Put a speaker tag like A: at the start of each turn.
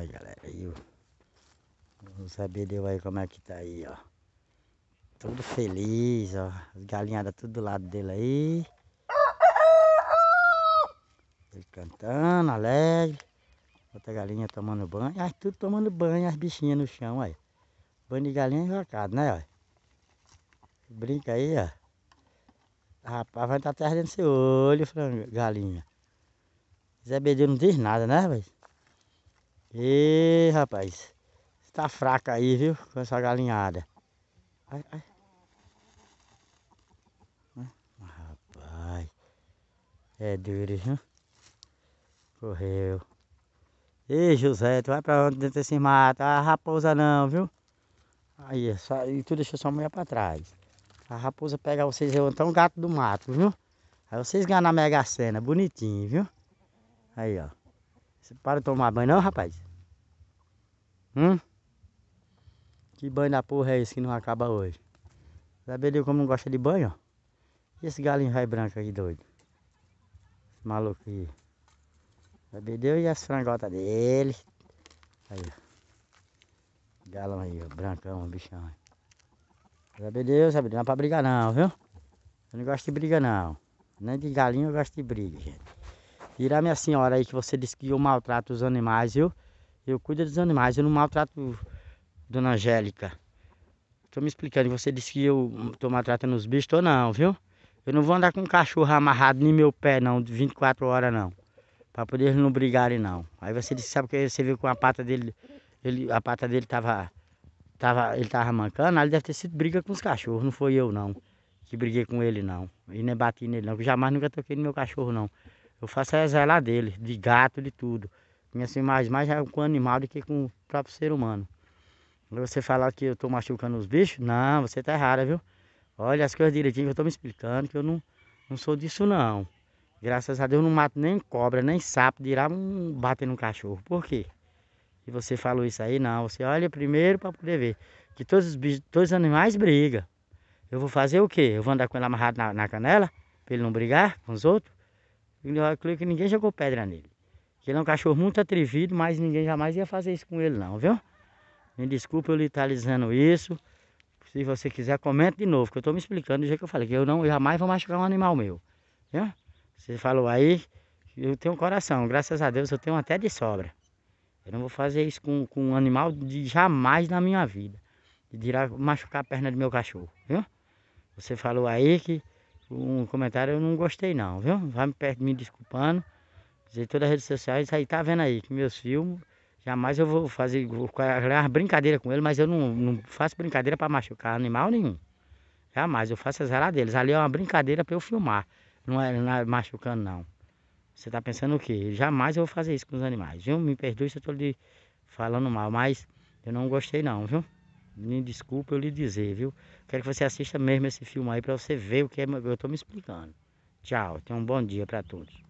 A: Aí galera, aí o saber deu aí como é que tá aí, ó. Tudo feliz, ó. As galinhadas tudo do lado dele aí. Ele cantando, alegre. Outra galinha tomando banho. As tudo tomando banho, as bichinhas no chão, aí. Banho de galinha enrocado, né, ó. Brinca aí, ó. Rapaz, vai estar até atrás dentro do seu olho, frango, galinha. Zé Bedeu não diz nada, né, velho? E rapaz. Você tá fraca aí, viu? Com essa galinhada. Ai, ai. Rapaz. É duro, viu? Correu. Ei, José, tu vai pra onde dentro desse mato? A ah, raposa não, viu? Aí, é só, e tu deixou sua mulher pra trás. A raposa pega vocês, eu então gato do mato, viu? Aí vocês ganham na Mega Sena, bonitinho, viu? Aí, ó. Você para de tomar banho não, rapaz? Hum? Que banho da porra é esse que não acaba hoje? Sabe Deus como não gosta de banho, ó? E esse galinho raio branco aí, doido? Esse maluco aí. Sabe Deus e as frangotas dele. Aí, ó. Galão aí, ó. Brancão, bichão. Sabe Deus, sabe Deus. Não é pra brigar não, viu? Eu não gosto de briga não. Nem de galinha eu gosto de briga, gente. Tirar minha senhora aí que você disse que eu maltrato os animais, viu? Eu cuido dos animais, eu não maltrato Dona Angélica. Tô me explicando, você disse que eu tô maltratando os bichos, tô não, viu? Eu não vou andar com um cachorro amarrado nem meu pé não, 24 horas não. Pra poder eles não brigarem não. Aí você disse, sabe que você viu com a pata dele, ele, a pata dele tava, tava, ele tava mancando, ali deve ter sido briga com os cachorros, não foi eu não. Que briguei com ele não. E nem bati nele não, Eu jamais nunca toquei no meu cachorro não. Eu faço é zelar dele, de gato, de tudo. Minha assim, mais, mais é com animal do que com o próprio ser humano. Você falar que eu tô machucando os bichos? Não, você tá errada, viu? Olha as coisas direitinho que eu tô me explicando, que eu não, não sou disso não. Graças a Deus eu não mato nem cobra, nem sapo, dirá um bater num cachorro. Por quê? E você falou isso aí, não. Você olha primeiro para poder ver que todos os, bichos, todos os animais brigam. Eu vou fazer o quê? Eu vou andar com ele amarrado na, na canela, para ele não brigar com os outros? Eu que ninguém jogou pedra nele. Ele é um cachorro muito atrevido, mas ninguém jamais ia fazer isso com ele não, viu? Me desculpa eu lhe isso. Se você quiser, comenta de novo, que eu estou me explicando do jeito que eu falei, que eu não eu jamais vou machucar um animal meu. Viu? Você falou aí, eu tenho um coração, graças a Deus eu tenho até de sobra. Eu não vou fazer isso com, com um animal de jamais na minha vida. De tirar, machucar a perna do meu cachorro, viu? Você falou aí que um comentário eu não gostei não, viu? Vai me, me desculpando. Dizer todas as redes sociais, aí tá vendo aí que meus filmes, jamais eu vou fazer uma brincadeira com ele, mas eu não, não faço brincadeira para machucar animal nenhum. Jamais, eu faço as raras deles. Ali é uma brincadeira para eu filmar, não é, não é machucando não. Você tá pensando o quê? Jamais eu vou fazer isso com os animais, viu? Me perdoe se eu tô lhe falando mal, mas eu não gostei não, viu? me desculpa eu lhe dizer, viu? Quero que você assista mesmo esse filme aí para você ver o que é, eu estou me explicando. Tchau, tenha um bom dia para todos.